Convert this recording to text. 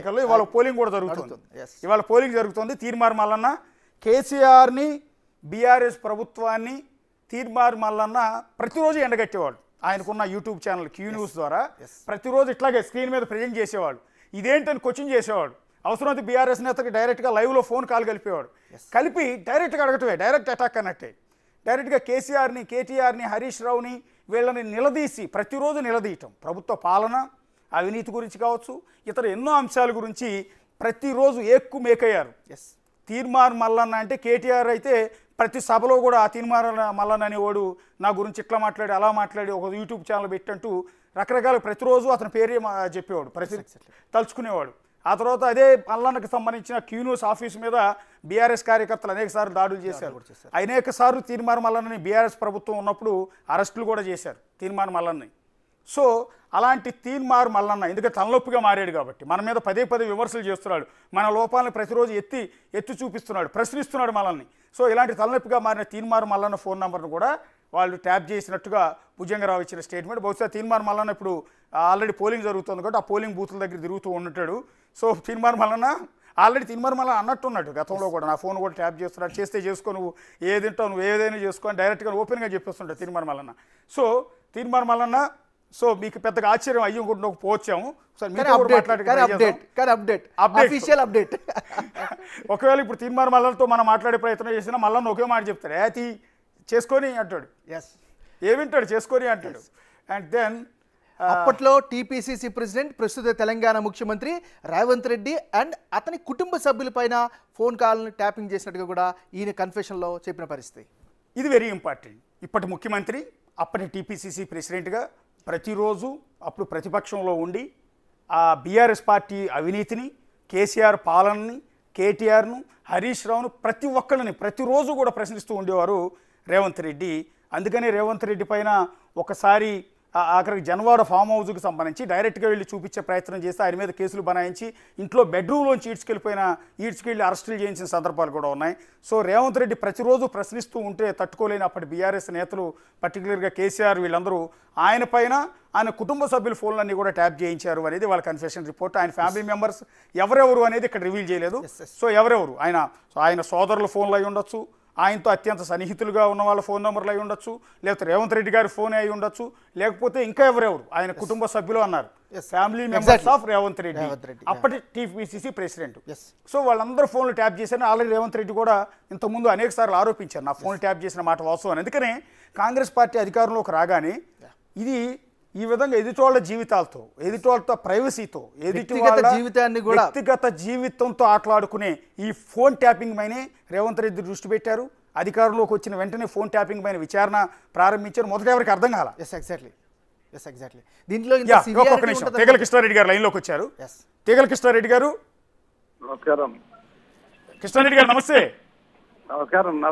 ఎన్నికల్లో ఇవాళ పోలింగ్ కూడా జరుగుతుంది ఇవాళ పోలింగ్ జరుగుతుంది తీర్మార్ మల్లన్న కేసీఆర్ని బీఆర్ఎస్ ప్రభుత్వాన్ని తీర్మార్ మల్లన్న ప్రతిరోజు ఎండగట్టేవాడు ఆయనకున్న యూట్యూబ్ ఛానల్ క్యూ న్యూస్ ద్వారా ప్రతిరోజు ఇట్లాగే స్క్రీన్ మీద ప్రజెంట్ చేసేవాడు ఇదేంటని క్వశ్చన్ చేసేవాడు అవసరమైతే బీఆర్ఎస్ నేతకి డైరెక్ట్గా లైవ్లో ఫోన్ కాల్ కలిపేవాడు కలిపి డైరెక్ట్గా అడగటమే డైరెక్ట్ అటాక్ అన్నట్టే డైరెక్ట్గా కేసీఆర్ని కేటీఆర్ని హరీష్ రావుని వీళ్ళని నిలదీసి ప్రతిరోజు నిలదీయటం ప్రభుత్వ పాలన అవినీతి గురించి కావచ్చు ఇతర ఎన్నో అంశాల గురించి ప్రతిరోజు ఎక్కు మేకయ్యారు ఎస్ తీర్మాన్ మల్లన్న అంటే కేటీఆర్ అయితే ప్రతి సభలో కూడా ఆ తీర్మాన మల్లన్న అనేవాడు నా గురించి ఇట్లా మాట్లాడి అలా మాట్లాడి ఒక యూట్యూబ్ ఛానల్ పెట్టంటూ రకరకాల ప్రతిరోజు అతని పేరే చెప్పేవాడు ప్రతి తలుచుకునేవాడు ఆ తర్వాత అదే మల్లన్నకు సంబంధించిన క్యూనోస్ ఆఫీస్ మీద బీఆర్ఎస్ కార్యకర్తలు అనేక సార్లు దాడులు చేశారు అనేక సార్లు తీర్మార్ మల్లన్నని బీఆర్ఎస్ ప్రభుత్వం ఉన్నప్పుడు అరెస్టులు కూడా చేశారు తీర్మార్ మల్లన్నని సో అలాంటి తీన్మార్ మల్లన్న ఎందుకంటే తలనొప్పిగా మారాడు కాబట్టి మన మీద పదే పదే విమర్శలు చేస్తున్నాడు మన లోపాలను ప్రతిరోజు ఎత్తి ఎత్తి చూపిస్తున్నాడు ప్రశ్నిస్తున్నాడు మనల్ని సో ఇలాంటి తలనొప్పిగా మారిన తీన్మార్ మల్లన్న ఫోన్ నెంబర్ను కూడా వాళ్ళు ట్యాప్ చేసినట్టుగా భుజంగరావు ఇచ్చిన స్టేట్మెంట్ బహుశా తీన్మార్ మల్లన్న ఇప్పుడు ఆల్రెడీ పోలింగ్ జరుగుతుంది కాబట్టి ఆ పోలింగ్ బూత్ల దగ్గర తిరుగుతూ ఉంటాడు సో తీన్మార్ మల్లన్న ఆల్రెడీ తిన్మర్ మళ్ళీ అన్నట్టున్నాడు గతంలో కూడా నా ఫోన్ కూడా ట్యాప్ చేస్తున్నాడు చేస్తే చేసుకో నువ్వు ఏది నువ్వు ఏదైనా చేసుకో డైరెక్ట్గా ఓపెన్గా చెప్పేస్తుంటాడు తిన్మర్ మల్లన్న సో తిన్మర్ మల్లన్న సో మీకు పెద్దగా ఆశ్చర్యం అయ్యి కూడా పోవచ్చాము అప్డేట్ ఒకవేళ ఇప్పుడు తీర్మాన మల్లతో మనం మాట్లాడే ప్రయత్నం చేసినా మళ్ళీ ఒకే మాట చెప్తాడు అది చేసుకొని అంటాడు ఎస్ ఏమింటాడు చేసుకొని అంటాడు అండ్ దెన్ uh, అప్పట్లో టీపీసీసీ ప్రెసిడెంట్ ప్రస్తుత తెలంగాణ ముఖ్యమంత్రి రేవంత్ రెడ్డి అండ్ అతని కుటుంబ సభ్యులపైన ఫోన్ కాల్ని ట్యాపింగ్ చేసినట్టుగా కూడా ఈయన కన్ఫెషన్లో చెప్పిన పరిస్థితి ఇది వెరీ ఇంపార్టెంట్ ఇప్పటి ముఖ్యమంత్రి అప్పటి టీపీసీసీ ప్రెసిడెంట్గా ప్రతిరోజు అప్పుడు ప్రతిపక్షంలో ఉండి ఆ బీఆర్ఎస్ పార్టీ అవినీతిని కేసీఆర్ పాలనని కేటీఆర్ను హరీష్ రావును ప్రతి ఒక్కరిని ప్రతిరోజు కూడా ప్రశ్నిస్తూ ఉండేవారు రేవంత్ రెడ్డి అందుకని రేవంత్ రెడ్డి పైన ఒకసారి అక్కడికి జనవాడ ఫామ్ హౌస్కి సంబంధించి డైరెక్ట్గా వెళ్ళి చూపించే ప్రయత్నం చేస్తే ఆయన మీద కేసులు బనాయించి ఇంట్లో బెడ్రూమ్లోంచి ఈడ్చుకెళ్ళిపోయిన ఈడ్చుకెళ్ళి అరెస్టులు చేయించిన సందర్భాలు కూడా ఉన్నాయి సో రేవంత్ రెడ్డి ప్రతిరోజు ప్రశ్నిస్తూ ఉంటే తట్టుకోలేని అప్పటి బీఆర్ఎస్ నేతలు పర్టికులర్గా కేసీఆర్ వీళ్ళందరూ ఆయన పైన ఆయన కుటుంబ సభ్యుల ఫోన్లన్నీ కూడా ట్యాప్ చేయించారు అనేది వాళ్ళ కన్ఫెషన్ రిపోర్ట్ ఆయన ఫ్యామిలీ మెంబర్స్ ఎవరెవరు అనేది ఇక్కడ రివీల్ చేయలేదు సో ఎవరెవరు ఆయన ఆయన సోదరుల ఫోన్లు అయి ఉండొచ్చు ఆయనతో అత్యంత సన్నిహితులుగా ఉన్న వాళ్ళ ఫోన్ నెంబర్లు అయి ఉండొచ్చు లేకపోతే రేవంత్ రెడ్డి గారి ఫోన్ అయి ఉండొచ్చు లేకపోతే ఇంకా ఎవరెవరు ఆయన కుటుంబ సభ్యులు అన్నారు family members of Revanth Reddy అప్పటి టీపీసీసీ ప్రెసిడెంట్ సో వాళ్ళందరూ ఫోన్లు ట్యాప్ చేశారని ఆల్రెడీ రేవంత్ రెడ్డి కూడా ఇంతకుముందు అనేక సార్లు ఆరోపించారు నా ఫోన్ ట్యాప్ చేసిన మాట వాస్తవం అందుకనే కాంగ్రెస్ పార్టీ అధికారంలోకి రాగానే ఇది ఈ విధంగా ఎదుటోళ్ళ జీవితాలతో ఎదుటోళ్ళతో ప్రైవసీతో ఎదుటి జీవితాన్ని కూడా వ్యక్తిగత జీవితంతో ఆటలాడుకునే ఈ ఫోన్ ట్యాపింగ్ పైనే రేవంత్ రెడ్డి దృష్టి పెట్టారు అధికారంలోకి వచ్చిన వెంటనే ఫోన్ ట్యాపింగ్ పైన విచారణ ప్రారంభించారు మొదట ఎవరికి అర్థం కాల ఎస్ ఎగ్జాక్ట్లీ ఎస్ ఎగ్జాక్ట్లీ దీంట్లో ఒక్క నిమిషం తెగల కృష్ణారెడ్డి గారు లైన్లోకి వచ్చారు ఎస్ తెగల కృష్ణారెడ్డి గారు నమస్కారం కృష్ణారెడ్డి గారు నమస్తే నమస్కారం నా